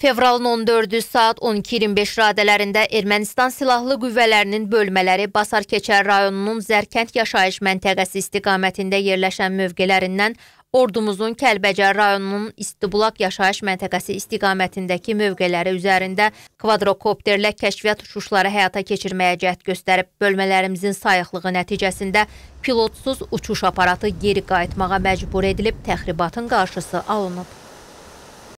Fevralın 14-ü saat 12:25 radələrində Ermənistan silahlı qüvvələrinin bölmələri Basar Keçər rayonunun Zərkənd yaşayış məntəqəsi istiqamətində yerləşən mövqelərindən ordumuzun Kəlbəcər rayonunun İstibulaq yaşayış məntəqəsi istiqamətindəki mövqeləri üzərində kvadrokopterlə kəşfiyyat uçuşları həyata keçirməyə cəhd göstərib. Bölmələrimizin sayıqlığı nəticəsində pilotsuz uçuş aparatı geri qayıtmağa məcbur edilib, təxribatın qarşısı alınıb.